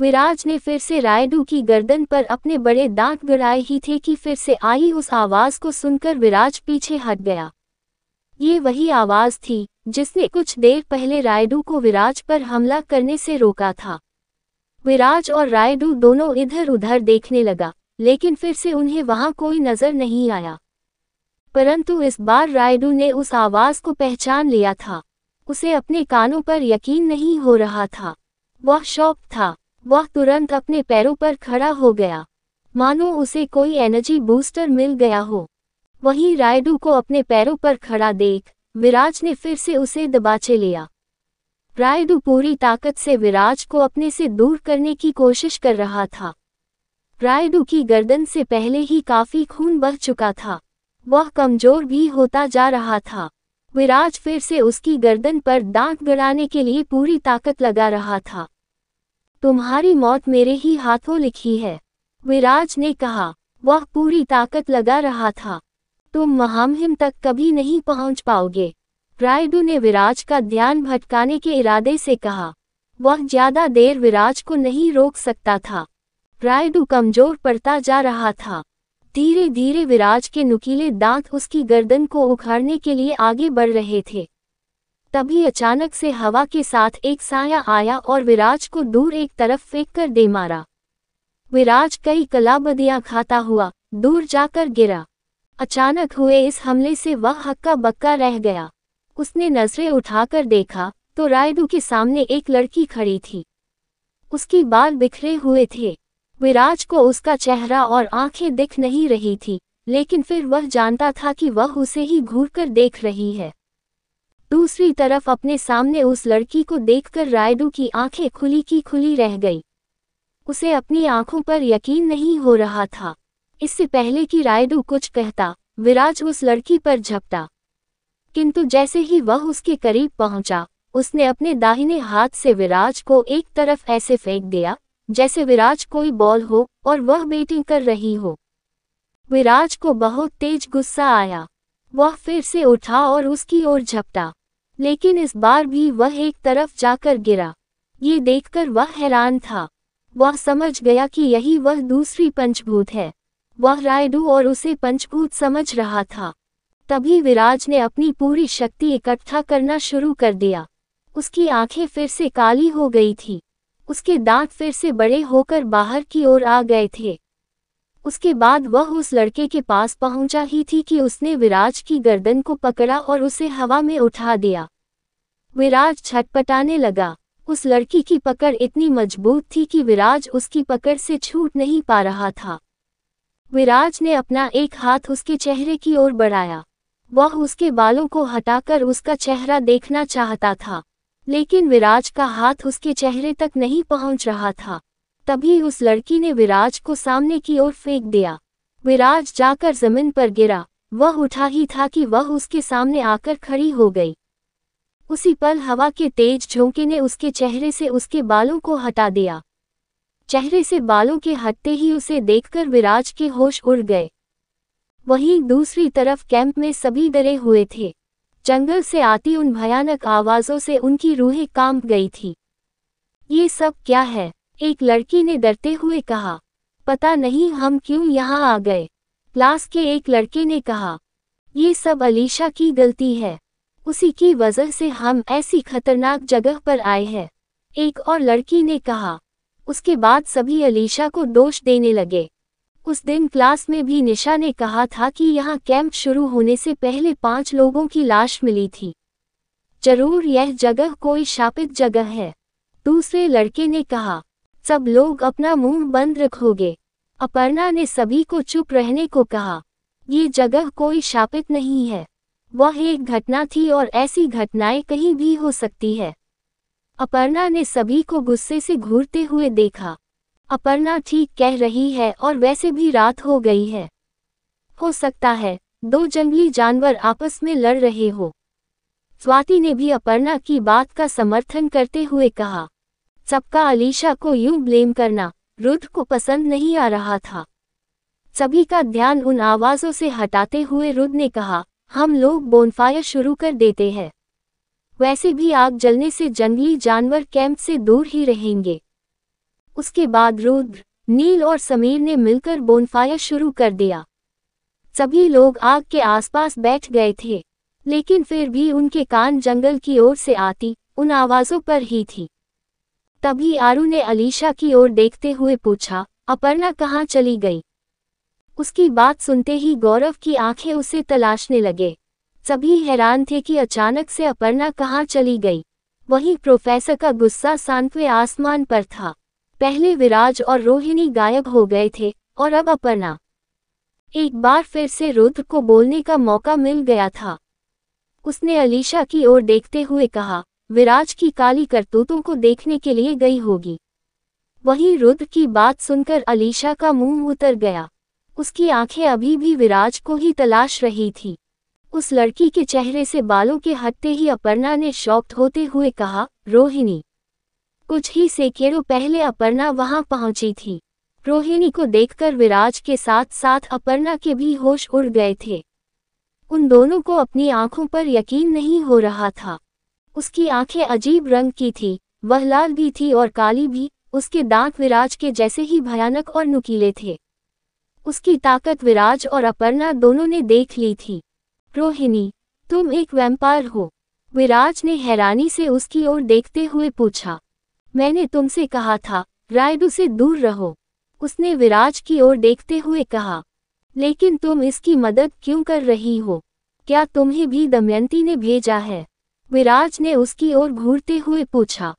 विराज ने फिर से रायडू की गर्दन पर अपने बड़े दांत गड़ाए ही थे कि फिर से आई उस आवाज को सुनकर विराज पीछे हट गया ये वही आवाज थी जिसने कुछ देर पहले रायडू को विराज पर हमला करने से रोका था विराज और रायडू दोनों इधर उधर देखने लगा लेकिन फिर से उन्हें वहां कोई नजर नहीं आया परंतु इस बार रायडू ने उस आवाज को पहचान लिया था उसे अपने कानों पर यकीन नहीं हो रहा था वह शौक था वह तुरंत अपने पैरों पर खड़ा हो गया मानो उसे कोई एनर्जी बूस्टर मिल गया हो वहीं रायडू को अपने पैरों पर खड़ा देख विराज ने फिर से उसे दबाचे लिया रायडू पूरी ताकत से विराज को अपने से दूर करने की कोशिश कर रहा था रायडू की गर्दन से पहले ही काफी खून बह चुका था वह कमजोर भी होता जा रहा था विराज फिर से उसकी गर्दन पर दांत गड़ाने के लिए पूरी ताकत लगा रहा था तुम्हारी मौत मेरे ही हाथों लिखी है विराज ने कहा वह पूरी ताकत लगा रहा था तुम महामहिम तक कभी नहीं पहुंच पाओगे रायडू ने विराज का ध्यान भटकाने के इरादे से कहा वह ज्यादा देर विराज को नहीं रोक सकता था रायडू कमजोर पड़ता जा रहा था धीरे धीरे विराज के नुकीले दांत उसकी गर्दन को उखाड़ने के लिए आगे बढ़ रहे थे तभी अचानक से हवा के साथ एक साया आया और विराज को दूर एक तरफ फेंक कर दे मारा विराज कई कलाबदियां खाता हुआ दूर जाकर गिरा अचानक हुए इस हमले से वह हक्का बक्का रह गया उसने नजरें उठाकर देखा तो रायदू के सामने एक लड़की खड़ी थी उसकी बाल बिखरे हुए थे विराज को उसका चेहरा और आंखें दिख नहीं रही थी लेकिन फिर वह जानता था कि वह उसे ही घूर कर देख रही है दूसरी तरफ अपने सामने उस लड़की को देखकर रायडू की आंखें खुली की खुली रह गई उसे अपनी आंखों पर यकीन नहीं हो रहा था इससे पहले कि रायडू कुछ कहता विराज उस लड़की पर झपटा किंतु जैसे ही वह उसके करीब पहुंचा उसने अपने दाहिने हाथ से विराज को एक तरफ ऐसे फेंक दिया जैसे विराज कोई बॉल हो और वह बेटिंग कर रही हो विराज को बहुत तेज गुस्सा आया वह फिर से उठा और उसकी ओर झपटा लेकिन इस बार भी वह एक तरफ जाकर गिरा ये देखकर वह हैरान था वह समझ गया कि यही वह दूसरी पंचभूत है वह रायडू और उसे पंचभूत समझ रहा था तभी विराज ने अपनी पूरी शक्ति इकट्ठा करना शुरू कर दिया उसकी आंखें फिर से काली हो गई थी उसके दांत फिर से बड़े होकर बाहर की ओर आ गए थे उसके बाद वह उस लड़के के पास पहुंचा ही थी कि उसने विराज की गर्दन को पकड़ा और उसे हवा में उठा दिया विराज छटपटाने लगा उस लड़की की पकड़ इतनी मजबूत थी कि विराज उसकी पकड़ से छूट नहीं पा रहा था विराज ने अपना एक हाथ उसके चेहरे की ओर बढ़ाया वह उसके बालों को हटाकर उसका चेहरा देखना चाहता था लेकिन विराज का हाथ उसके चेहरे तक नहीं पहुंच रहा था तभी उस लड़की ने विराज को सामने की ओर फेंक दिया विराज जाकर जमीन पर गिरा वह उठा ही था कि वह उसके सामने आकर खड़ी हो गई उसी पल हवा के तेज झोंके ने उसके चेहरे से उसके बालों को हटा दिया चेहरे से बालों के हटते ही उसे देखकर विराज के होश उड़ गए वहीं दूसरी तरफ कैंप में सभी डरे हुए थे जंगल से आती उन भयानक आवाज़ों से उनकी रूहें कांप गई थी ये सब क्या है एक लड़की ने डरते हुए कहा पता नहीं हम क्यों यहाँ आ गए क्लास के एक लड़के ने कहा ये सब अलीशा की गलती है उसी की वजह से हम ऐसी खतरनाक जगह पर आए हैं एक और लड़की ने कहा उसके बाद सभी अलीशा को दोष देने लगे उस दिन क्लास में भी निशा ने कहा था कि यहाँ कैंप शुरू होने से पहले पांच लोगों की लाश मिली थी जरूर यह जगह कोई शापित जगह है दूसरे लड़के ने कहा सब लोग अपना मुंह बंद रखोगे अपर्णा ने सभी को चुप रहने को कहा ये जगह कोई शापित नहीं है वह एक घटना थी और ऐसी घटनाएं कहीं भी हो सकती है अपर्णा ने सभी को गुस्से से घूरते हुए देखा अपर्णा ठीक कह रही है और वैसे भी रात हो गई है हो सकता है दो जंगली जानवर आपस में लड़ रहे हो स्वाति ने भी अपर्णा की बात का समर्थन करते हुए कहा सबका अलीशा को यूं ब्लेम करना रुद्र को पसंद नहीं आ रहा था सभी का ध्यान उन आवाज़ों से हटाते हुए रुद्र ने कहा हम लोग बोनफायर शुरू कर देते हैं वैसे भी आग जलने से जंगली जानवर कैंप से दूर ही रहेंगे उसके बाद रुद्र नील और समीर ने मिलकर बोनफायर शुरू कर दिया सभी लोग आग के आसपास बैठ गए थे लेकिन फिर भी उनके कान जंगल की ओर से आती उन आवाज़ों पर ही थी तभी आरू ने अलीशा की ओर देखते हुए पूछा अपर्णा कहाँ चली गई उसकी बात सुनते ही गौरव की आंखें उसे तलाशने लगे सभी हैरान थे कि अचानक से अपर्णा कहाँ चली गई वहीं प्रोफेसर का गुस्सा सांतवे आसमान पर था पहले विराज और रोहिणी गायब हो गए थे और अब अपर्णा एक बार फिर से रुद्र को बोलने का मौका मिल गया था उसने अलीशा की ओर देखते हुए कहा विराज की काली करतूतों को देखने के लिए गई होगी वही रुद्र की बात सुनकर अलीशा का मुंह उतर गया उसकी आंखें अभी भी विराज को ही तलाश रही थी उस लड़की के चेहरे से बालों के हटते ही अपर्णा ने शॉक्ट होते हुए कहा रोहिणी कुछ ही सैकेड़ों पहले अपर्णा वहां पहुंची थी रोहिणी को देखकर विराज के साथ साथ अपर्णा के भी होश उड़ गए थे उन दोनों को अपनी आंखों पर यकीन नहीं हो रहा था उसकी आंखें अजीब रंग की थी वह लाल भी थी और काली भी उसके दांत विराज के जैसे ही भयानक और नुकीले थे उसकी ताकत विराज और अपर्णा दोनों ने देख ली थी रोहिणी तुम एक वैम्पायर हो विराज ने हैरानी से उसकी ओर देखते हुए पूछा मैंने तुमसे कहा था रायडू से दूर रहो उसने विराज की ओर देखते हुए कहा लेकिन तुम इसकी मदद क्यों कर रही हो क्या तुम्हें भी दमयंती ने भेजा है विराज ने उसकी ओर घूरते हुए पूछा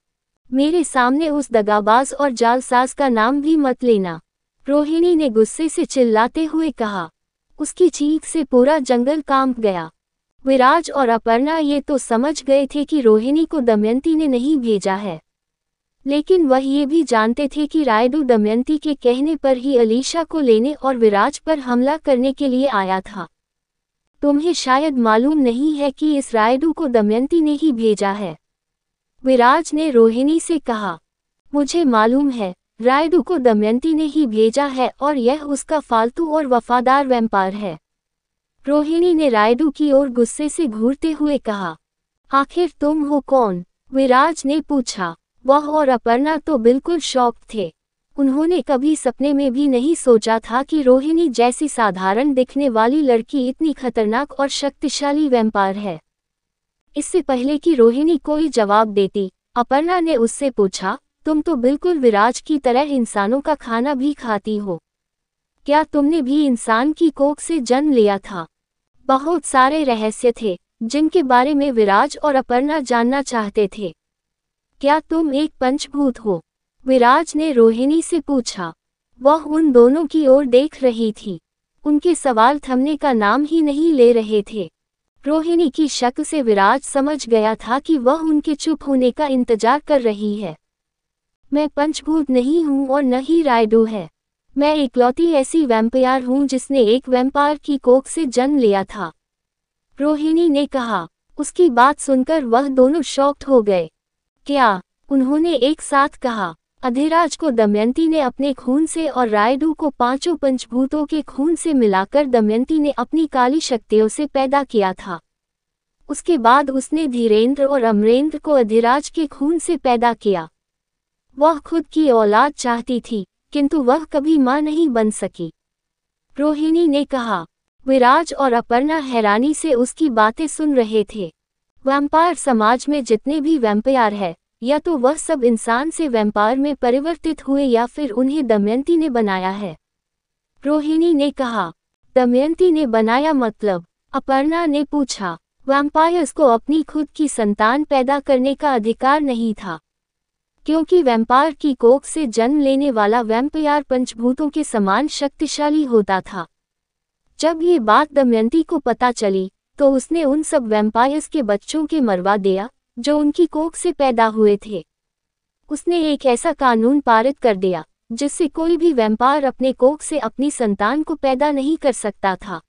मेरे सामने उस दगाबाज और जालसाज का नाम भी मत लेना रोहिणी ने गुस्से से चिल्लाते हुए कहा उसकी चीख से पूरा जंगल कांप गया विराज और अपर्णा ये तो समझ गए थे कि रोहिणी को दमयंती ने नहीं भेजा है लेकिन वह ये भी जानते थे कि रायडू दमयंती के कहने पर ही अलीशा को लेने और विराज पर हमला करने के लिए आया था तुम्हें शायद मालूम नहीं है कि इस रायडू को दमयंती ने ही भेजा है विराज ने रोहिणी से कहा मुझे मालूम है रायडू को दमयंती ने ही भेजा है और यह उसका फालतू और वफादार व्यापार है रोहिणी ने रायडू की ओर गुस्से से घूरते हुए कहा आखिर तुम हो कौन विराज ने पूछा वह और अपर्णा तो बिल्कुल शौक थे उन्होंने कभी सपने में भी नहीं सोचा था कि रोहिणी जैसी साधारण दिखने वाली लड़की इतनी खतरनाक और शक्तिशाली वैम्पायर है इससे पहले कि रोहिणी कोई जवाब देती अपर्णा ने उससे पूछा तुम तो बिल्कुल विराज की तरह इंसानों का खाना भी खाती हो क्या तुमने भी इंसान की कोख से जन्म लिया था बहुत सारे रहस्य थे जिनके बारे में विराज और अपर्णा जानना चाहते थे क्या तुम एक पंचभूत हो विराज ने रोहिणी से पूछा वह उन दोनों की ओर देख रही थी उनके सवाल थमने का नाम ही नहीं ले रहे थे रोहिणी की शक से विराज समझ गया था कि वह उनके चुप होने का इंतजार कर रही है मैं पंचभूत नहीं हूँ और न ही रायडू है मैं इकलौती ऐसी वैम्पायर हूँ जिसने एक वैम्पायर की कोख से जन्म लिया था रोहिणी ने कहा उसकी बात सुनकर वह दोनों शॉक्ड हो गए क्या उन्होंने एक साथ कहा अधिराज को दमयंती ने अपने खून से और रायडू को पांचों पंचभूतों के खून से मिलाकर दमयंती ने अपनी काली शक्तियों से पैदा किया था उसके बाद उसने धीरेन्द्र और अमरेंद्र को अधिराज के खून से पैदा किया वह खुद की औलाद चाहती थी किंतु वह कभी मां नहीं बन सकी रोहिणी ने कहा विराज और अपर्णा हैरानी से उसकी बातें सुन रहे थे वैम्पायर समाज में जितने भी वैम्पायर है या तो वह सब इंसान से वैम्पार में परिवर्तित हुए या फिर उन्हें दमयंती ने बनाया है रोहिणी ने कहा दमयंती ने बनाया मतलब अपर्णा ने पूछा वैम्पायर्स को अपनी खुद की संतान पैदा करने का अधिकार नहीं था क्योंकि वैम्पायर की कोख से जन्म लेने वाला वैम्पयार पंचभूतों के समान शक्तिशाली होता था जब ये बात दमयंती को पता चली तो उसने उन सब वैम्पायर्स के बच्चों के मरवा दिया जो उनकी कोख से पैदा हुए थे उसने एक ऐसा कानून पारित कर दिया जिससे कोई भी वैम्पायर अपने कोख से अपनी संतान को पैदा नहीं कर सकता था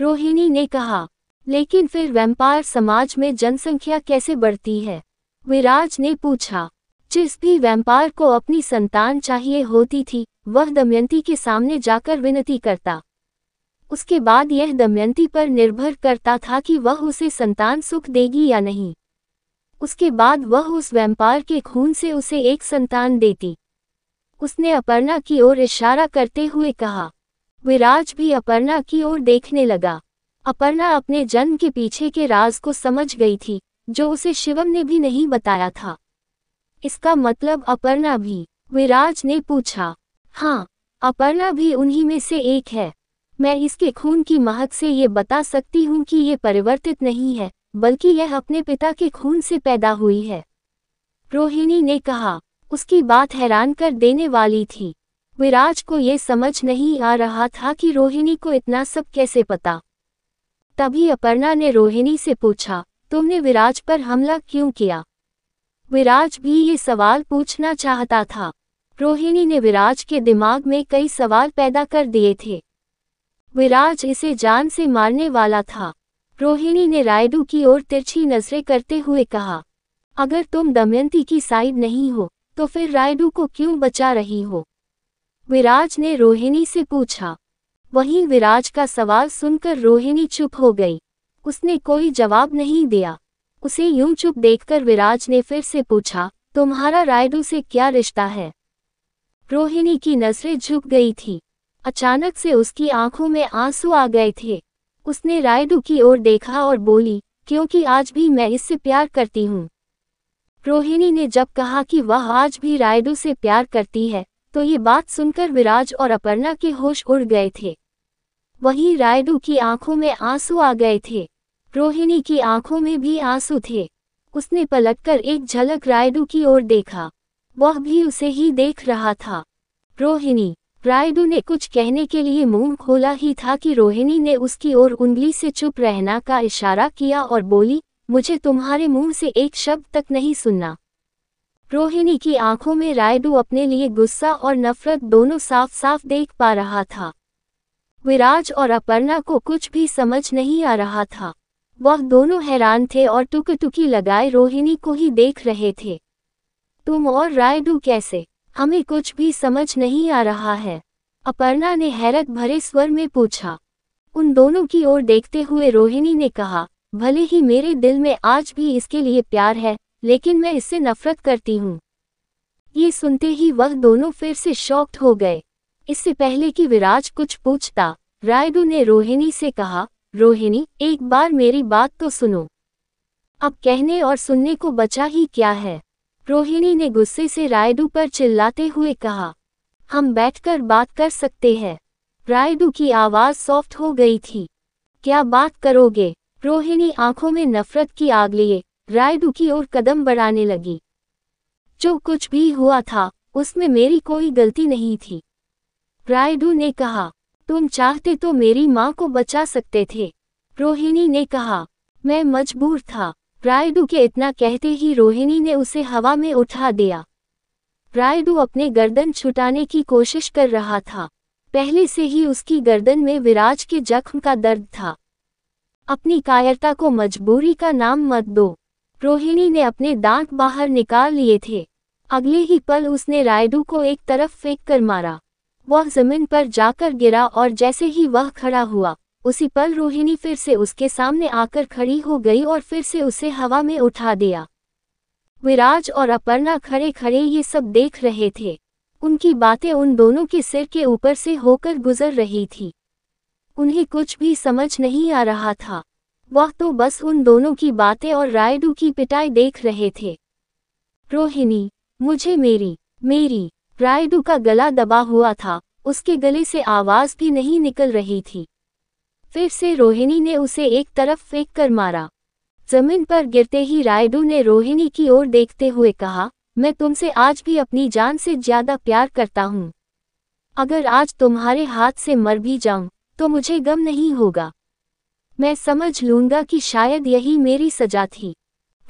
रोहिणी ने कहा लेकिन फिर वैम्पायर समाज में जनसंख्या कैसे बढ़ती है विराज ने पूछा जिस भी वैम्पायर को अपनी संतान चाहिए होती थी वह दमयंती के सामने जाकर विनती करता उसके बाद यह दमयंती पर निर्भर करता था कि वह उसे संतान सुख देगी या नहीं उसके बाद वह उस वैम्पायर के खून से उसे एक संतान देती उसने अपर्णा की ओर इशारा करते हुए कहा विराज भी अपर्णा की ओर देखने लगा अपर्णा अपने जन्म के पीछे के राज को समझ गई थी जो उसे शिवम ने भी नहीं बताया था इसका मतलब अपर्णा भी विराज ने पूछा हाँ अपर्णा भी उन्हीं में से एक है मैं इसके खून की महक से ये बता सकती हूँ कि ये परिवर्तित नहीं है बल्कि यह अपने पिता के खून से पैदा हुई है रोहिणी ने कहा उसकी बात हैरान कर देने वाली थी विराज को ये समझ नहीं आ रहा था कि रोहिणी को इतना सब कैसे पता तभी अपर्णा ने रोहिणी से पूछा तुमने विराज पर हमला क्यों किया विराज भी ये सवाल पूछना चाहता था रोहिणी ने विराज के दिमाग में कई सवाल पैदा कर दिए थे विराज इसे जान से मारने वाला था रोहिणी ने रायडू की ओर तिरछी नजरें करते हुए कहा अगर तुम दमयंती की साइड नहीं हो तो फिर रायडू को क्यों बचा रही हो विराज ने रोहिणी से पूछा वहीं विराज का सवाल सुनकर रोहिणी चुप हो गई उसने कोई जवाब नहीं दिया उसे यूं चुप देखकर विराज ने फिर से पूछा तुम्हारा रायडू से क्या रिश्ता है रोहिणी की नजरें झुक गई थी अचानक से उसकी आंखों में आंसू आ गए थे उसने रायडू की ओर देखा और बोली क्योंकि आज भी मैं इससे प्यार करती हूँ रोहिणी ने जब कहा कि वह आज भी रायडू से प्यार करती है तो ये बात सुनकर विराज और अपर्णा के होश उड़ गए थे वही रायडू की आंखों में आंसू आ गए थे रोहिणी की आंखों में भी आंसू थे उसने पलटकर एक झलक रायडू की ओर देखा वह भी उसे ही देख रहा था रोहिणी रायडू ने कुछ कहने के लिए मुंह खोला ही था कि रोहिणी ने उसकी ओर उंगली से चुप रहना का इशारा किया और बोली मुझे तुम्हारे मुंह से एक शब्द तक नहीं सुनना रोहिणी की आंखों में रायडू अपने लिए गुस्सा और नफरत दोनों साफ साफ देख पा रहा था विराज और अपर्णा को कुछ भी समझ नहीं आ रहा था वह दोनों हैरान थे और टुकटुकी लगाए रोहिणी को ही देख रहे थे तुम और रायडू कैसे हमें कुछ भी समझ नहीं आ रहा है अपर्णा ने हैरत भरे स्वर में पूछा उन दोनों की ओर देखते हुए रोहिणी ने कहा भले ही मेरे दिल में आज भी इसके लिए प्यार है लेकिन मैं इससे नफरत करती हूँ ये सुनते ही वह दोनों फिर से शॉक्ड हो गए इससे पहले कि विराज कुछ पूछता रायडू ने रोहिणी से कहा रोहिणी एक बार मेरी बात तो सुनो अब कहने और सुनने को बचा ही क्या है रोहिणी ने गुस्से से रायडू पर चिल्लाते हुए कहा हम बैठकर बात कर सकते हैं रायडू की आवाज़ सॉफ्ट हो गई थी क्या बात करोगे रोहिणी आंखों में नफरत की आग लिए रायडू की ओर कदम बढ़ाने लगी जो कुछ भी हुआ था उसमें मेरी कोई गलती नहीं थी रायडू ने कहा तुम चाहते तो मेरी माँ को बचा सकते थे रोहिणी ने कहा मैं मजबूर था प्रायडू के इतना कहते ही रोहिणी ने उसे हवा में उठा दिया प्रायडू अपने गर्दन छुटाने की कोशिश कर रहा था पहले से ही उसकी गर्दन में विराज के जख्म का दर्द था अपनी कायरता को मजबूरी का नाम मत दो रोहिणी ने अपने दांत बाहर निकाल लिए थे अगले ही पल उसने रायडू को एक तरफ फेंक कर मारा वह जमीन पर जाकर गिरा और जैसे ही वह खड़ा हुआ उसी पल रोहिणी फिर से उसके सामने आकर खड़ी हो गई और फिर से उसे हवा में उठा दिया विराज और अपर्णा खड़े खड़े ये सब देख रहे थे उनकी बातें उन दोनों के सिर के ऊपर से होकर गुजर रही थी उन्हें कुछ भी समझ नहीं आ रहा था वह तो बस उन दोनों की बातें और रायडू की पिटाई देख रहे थे रोहिणी मुझे मेरी मेरी रायडू का गला दबा हुआ था उसके गले से आवाज़ भी नहीं निकल रही थी फिर से रोहिणी ने उसे एक तरफ फेंक कर मारा जमीन पर गिरते ही रायडू ने रोहिणी की ओर देखते हुए कहा मैं तुमसे आज भी अपनी जान से ज्यादा प्यार करता हूँ अगर आज तुम्हारे हाथ से मर भी जाऊं तो मुझे गम नहीं होगा मैं समझ लूंगा कि शायद यही मेरी सजा थी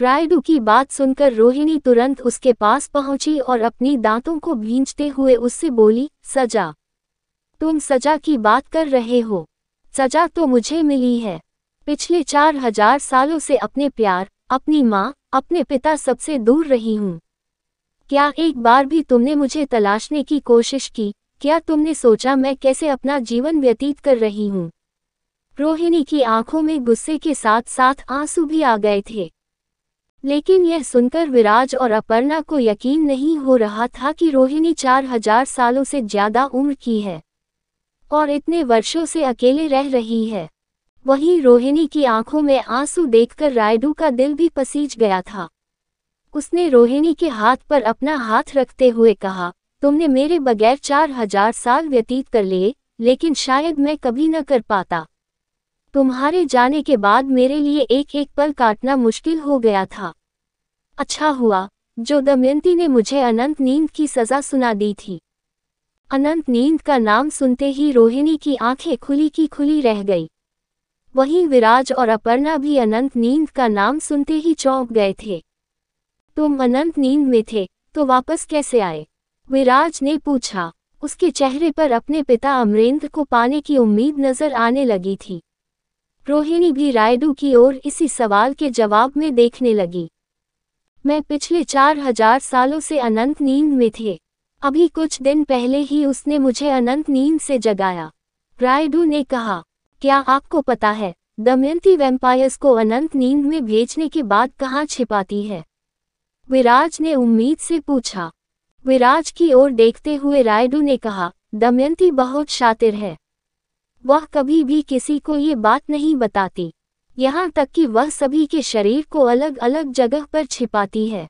रायडू की बात सुनकर रोहिणी तुरंत उसके पास पहुंची और अपनी दांतों को भींचते हुए उससे बोली सजा तुम सजा की बात कर रहे हो सजा तो मुझे मिली है पिछले चार हजार सालों से अपने प्यार अपनी माँ अपने पिता सबसे दूर रही हूँ क्या एक बार भी तुमने मुझे तलाशने की कोशिश की क्या तुमने सोचा मैं कैसे अपना जीवन व्यतीत कर रही हूँ रोहिणी की आंखों में गुस्से के साथ साथ आंसू भी आ गए थे लेकिन यह सुनकर विराज और अपर्णा को यकीन नहीं हो रहा था कि रोहिणी चार हजार सालों से ज्यादा उम्र की है और इतने वर्षों से अकेले रह रही है वहीं रोहिणी की आंखों में आंसू देखकर रायडू का दिल भी पसीज गया था उसने रोहिणी के हाथ पर अपना हाथ रखते हुए कहा तुमने मेरे बगैर चार हजार साल व्यतीत कर लिए लेकिन शायद मैं कभी न कर पाता तुम्हारे जाने के बाद मेरे लिए एक एक पल काटना मुश्किल हो गया था अच्छा हुआ जो दमयंती ने मुझे अनंत नींद की सजा सुना दी थी अनंत नींद का नाम सुनते ही रोहिणी की आंखें खुली की खुली रह गई वहीं विराज और अपर्णा भी अनंत नींद का नाम सुनते ही चौंक गए थे तुम अनंत नींद में थे तो वापस कैसे आए विराज ने पूछा उसके चेहरे पर अपने पिता अमरेंद्र को पाने की उम्मीद नजर आने लगी थी रोहिणी भी रायडू की ओर इसी सवाल के जवाब में देखने लगी मैं पिछले चार हजार सालों से अनंत नींद में थे अभी कुछ दिन पहले ही उसने मुझे अनंत नींद से जगाया रायडू ने कहा क्या आपको पता है दमयंती वेम्पायर्स को अनंत नींद में भेजने के बाद कहाँ छिपाती है विराज ने उम्मीद से पूछा विराज की ओर देखते हुए रायडू ने कहा दमयंती बहुत शातिर है वह कभी भी किसी को ये बात नहीं बताती यहाँ तक कि वह सभी के शरीर को अलग अलग जगह पर छिपाती है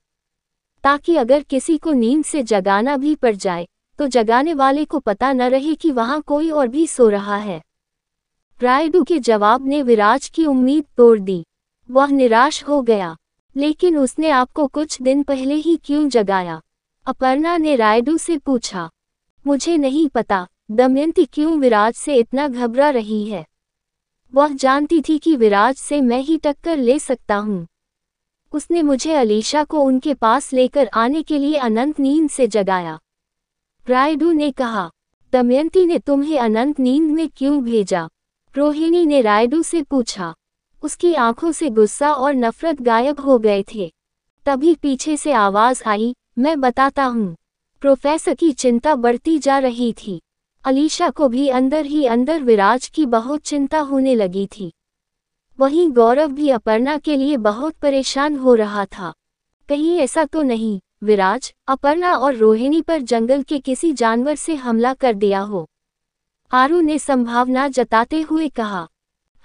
ताकि अगर किसी को नींद से जगाना भी पड़ जाए तो जगाने वाले को पता न रहे कि वहां कोई और भी सो रहा है रायडू के जवाब ने विराज की उम्मीद तोड़ दी वह निराश हो गया लेकिन उसने आपको कुछ दिन पहले ही क्यों जगाया अपर्णा ने रायडू से पूछा मुझे नहीं पता दमयंती क्यों विराज से इतना घबरा रही है वह जानती थी कि विराज से मैं ही टक्कर ले सकता हूँ उसने मुझे अलीशा को उनके पास लेकर आने के लिए अनंत नींद से जगाया रायडू ने कहा दमयंती ने तुम्हें अनंत नींद में क्यों भेजा रोहिणी ने रायडू से पूछा उसकी आंखों से गुस्सा और नफरत गायब हो गए थे तभी पीछे से आवाज आई मैं बताता हूँ प्रोफेसर की चिंता बढ़ती जा रही थी अलीशा को भी अंदर ही अंदर विराज की बहुत चिंता होने लगी थी वहीं गौरव भी अपर्णा के लिए बहुत परेशान हो रहा था कहीं ऐसा तो नहीं विराज अपर्णा और रोहिणी पर जंगल के किसी जानवर से हमला कर दिया हो आरू ने संभावना जताते हुए कहा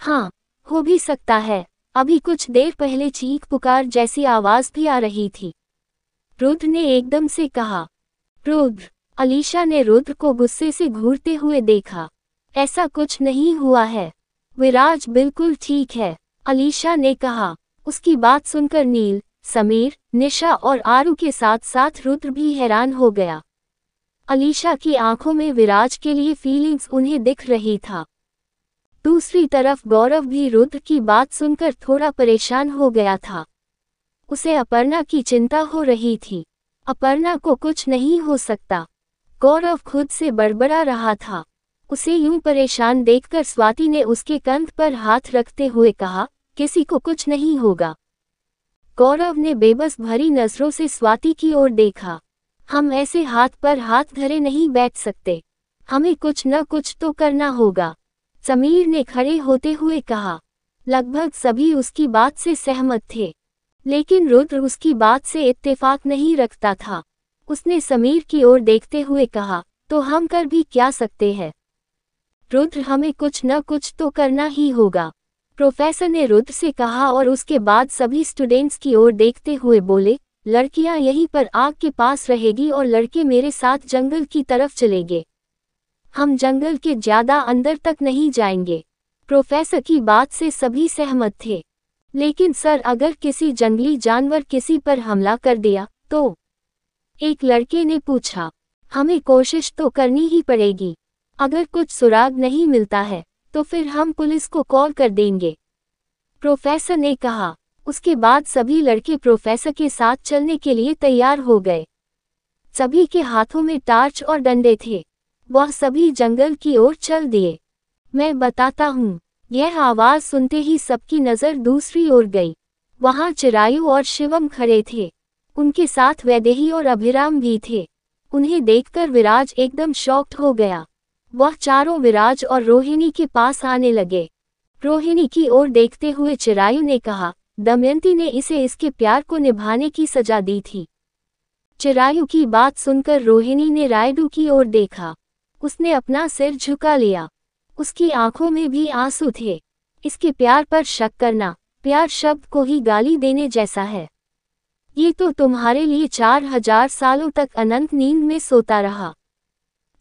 हाँ हो भी सकता है अभी कुछ देर पहले चीख पुकार जैसी आवाज भी आ रही थी रुद्र ने एकदम से कहा रुद्र अलीशा ने रुद्र को गुस्से से घूरते हुए देखा ऐसा कुछ नहीं हुआ है विराज बिल्कुल ठीक है अलीशा ने कहा उसकी बात सुनकर नील समीर निशा और आरू के साथ साथ रुद्र भी हैरान हो गया अलीशा की आंखों में विराज के लिए फीलिंग्स उन्हें दिख रही था दूसरी तरफ गौरव भी रुद्र की बात सुनकर थोड़ा परेशान हो गया था उसे अपर्णा की चिंता हो रही थी अपर्णा को कुछ नहीं हो सकता गौरव खुद से बड़बड़ा रहा था उसे यूं परेशान देखकर स्वाति ने उसके कंध पर हाथ रखते हुए कहा किसी को कुछ नहीं होगा गौरव ने बेबस भरी नजरों से स्वाति की ओर देखा हम ऐसे हाथ पर हाथ धरे नहीं बैठ सकते हमें कुछ न कुछ तो करना होगा समीर ने खड़े होते हुए कहा लगभग सभी उसकी बात से सहमत थे लेकिन रुद्र उसकी बात से इत्तेफाक नहीं रखता था उसने समीर की ओर देखते हुए कहा तो हम कर भी क्या सकते हैं रुद्र हमें कुछ न कुछ तो करना ही होगा प्रोफेसर ने रुद्र से कहा और उसके बाद सभी स्टूडेंट्स की ओर देखते हुए बोले लड़कियां यहीं पर आग के पास रहेगी और लड़के मेरे साथ जंगल की तरफ चलेंगे हम जंगल के ज्यादा अंदर तक नहीं जाएंगे प्रोफेसर की बात से सभी सहमत थे लेकिन सर अगर किसी जंगली जानवर किसी पर हमला कर दिया तो एक लड़के ने पूछा हमें कोशिश तो करनी ही पड़ेगी अगर कुछ सुराग नहीं मिलता है तो फिर हम पुलिस को कॉल कर देंगे प्रोफेसर ने कहा उसके बाद सभी लड़के प्रोफेसर के साथ चलने के लिए तैयार हो गए सभी के हाथों में टार्च और डंडे थे वह सभी जंगल की ओर चल दिए मैं बताता हूँ यह आवाज़ सुनते ही सबकी नज़र दूसरी ओर गई वहाँ चिरायु और शिवम खड़े थे उनके साथ वैदेही और अभिराम भी थे उन्हें देखकर विराज एकदम शॉक्ड हो गया वह चारों विराज और रोहिणी के पास आने लगे रोहिणी की ओर देखते हुए चिरायु ने कहा दमयंती ने इसे इसके प्यार को निभाने की सजा दी थी चिरायु की बात सुनकर रोहिणी ने रायडू की ओर देखा उसने अपना सिर झुका लिया उसकी आंखों में भी आंसू थे इसके प्यार पर शक करना प्यार शब्द को ही गाली देने जैसा है ये तो तुम्हारे लिए चार हजार सालों तक अनंत नींद में सोता रहा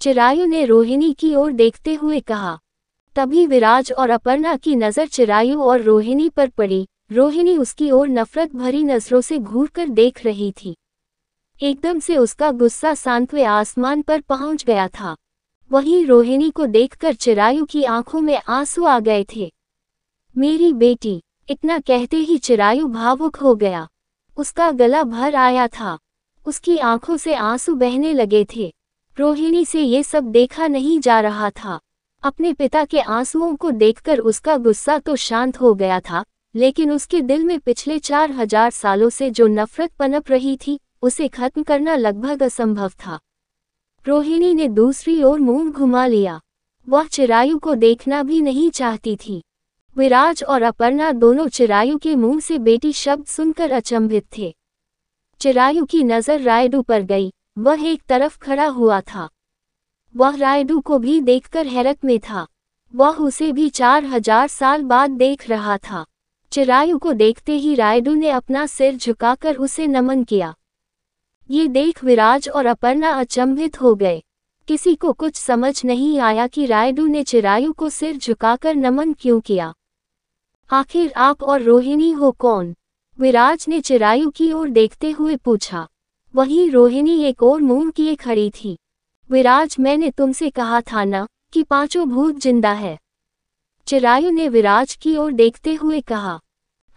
चिरायु ने रोहिणी की ओर देखते हुए कहा तभी विराज और अपर्णा की नज़र चिरायु और रोहिणी पर पड़ी रोहिणी उसकी ओर नफरत भरी नज़रों से घूर कर देख रही थी एकदम से उसका गुस्सा सांतवे आसमान पर पहुंच गया था वहीं रोहिणी को देखकर चिरायु की आंखों में आंसू आ गए थे मेरी बेटी इतना कहते ही चिरायु भावुक हो गया उसका गला भर आया था उसकी आंखों से आंसू बहने लगे थे रोहिणी से ये सब देखा नहीं जा रहा था अपने पिता के आंसुओं को देखकर उसका गुस्सा तो शांत हो गया था लेकिन उसके दिल में पिछले चार हजार सालों से जो नफरत पनप रही थी उसे खत्म करना लगभग असंभव था रोहिणी ने दूसरी ओर मुंह घुमा लिया वह चिरायु को देखना भी नहीं चाहती थी विराज और अपर्णा दोनों चिरायु के मुंह से बेटी शब्द सुनकर अचंभित थे चिरायु की नज़र रायडू पर गई वह एक तरफ खड़ा हुआ था वह रायडू को भी देखकर हैरत में था वह उसे भी चार हजार साल बाद देख रहा था चिरायु को देखते ही रायडू ने अपना सिर झुकाकर उसे नमन किया ये देख विराज और अपर्णा अचंभित हो गए किसी को कुछ समझ नहीं आया कि रायडू ने चिरायु को सिर झुकाकर नमन क्यों किया आखिर आप और रोहिणी हो कौन विराज ने चिरायु की ओर देखते हुए पूछा वहीं रोहिणी एक और मूंग किए खड़ी थी विराज मैंने तुमसे कहा था ना कि पांचों भूत जिंदा है चिरायु ने विराज की ओर देखते हुए कहा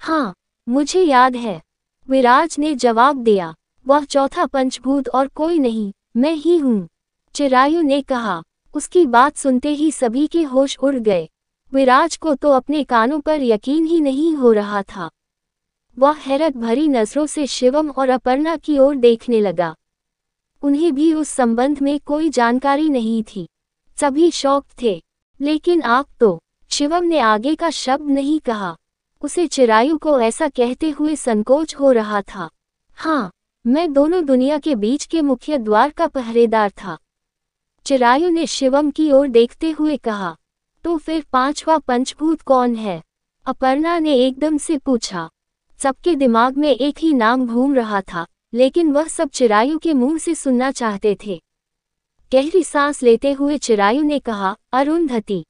हाँ मुझे याद है विराज ने जवाब दिया वह चौथा पंचभूत और कोई नहीं मैं ही हूँ चिरायु ने कहा उसकी बात सुनते ही सभी के होश उड़ गए विराज को तो अपने कानों पर यकीन ही नहीं हो रहा था वह हैरत भरी नजरों से शिवम और अपर्णा की ओर देखने लगा उन्हें भी उस संबंध में कोई जानकारी नहीं थी सभी शौक थे लेकिन आप तो शिवम ने आगे का शब्द नहीं कहा उसे चिरायु को ऐसा कहते हुए संकोच हो रहा था हाँ मैं दोनों दुनिया के बीच के मुख्य द्वार का पहरेदार था चिरायु ने शिवम की ओर देखते हुए कहा तो फिर पांचवा पंचभूत कौन है अपर्णा ने एकदम से पूछा सबके दिमाग में एक ही नाम घूम रहा था लेकिन वह सब चिरायु के मुंह से सुनना चाहते थे गहरी सांस लेते हुए चिरायु ने कहा अरुंधति